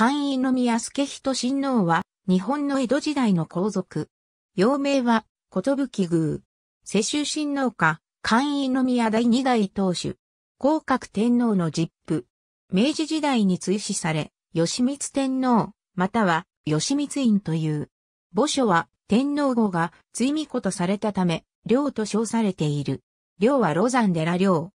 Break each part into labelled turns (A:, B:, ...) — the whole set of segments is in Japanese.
A: 簡の宮助人親王は、日本の江戸時代の皇族。幼名は、
B: ことぶき宮。世襲親王か、簡の宮第二代当主。広角天皇の実父。明治時代に追試され、吉光天皇、または、吉光院という。墓所は、天皇后が、追巫子とされたため、領と称されている。領はロザンデラ領。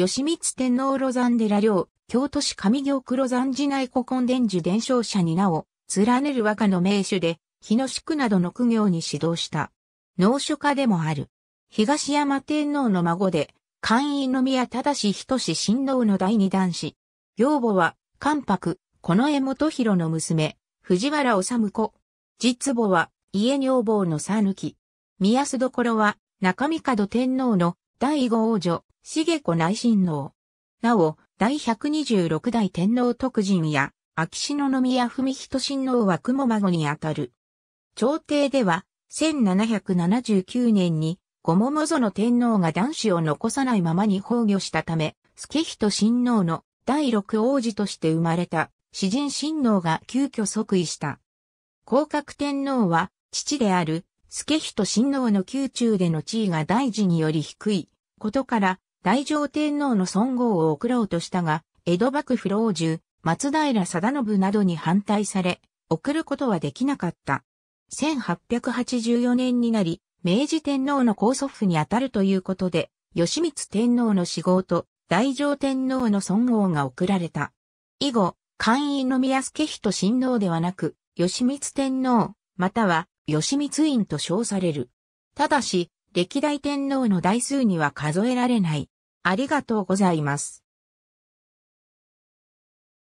B: 吉光天皇ン山寺領、京都市上京区山寺内古今伝授伝承者になお、連ねる和歌の名手で、日野宿などの苦行に指導した。農書家でもある。東山天皇の孫で、官員の宮正仁志親王の第二男子。養母は、関白、近衛元弘の娘、藤原治子。実母は、家女房のさぬき。宮須所は、中見門天皇の第五王女、茂子内親王。なお、第126代天皇徳人や、秋篠宮文人親王は雲孫にあたる。朝廷では、1779年に、五桃の天皇が男子を残さないままに崩御したため、助人親王の第六王子として生まれた、詩人親王が急遽即位した。降格天皇は、父である助人親王の宮中での地位が大事により低いことから、大乗天皇の尊号を送ろうとしたが、江戸幕府老中、松平定信などに反対され、送ることはできなかった。1884年になり、明治天皇の高祖父にあたるということで、吉光天皇の死号と大乗天皇の尊号が贈られた。以後、官員の宮助人親王ではなく、吉光天皇、または義光院と称される。
A: ただし、歴代天皇の台数には数えられない。ありがとうございます。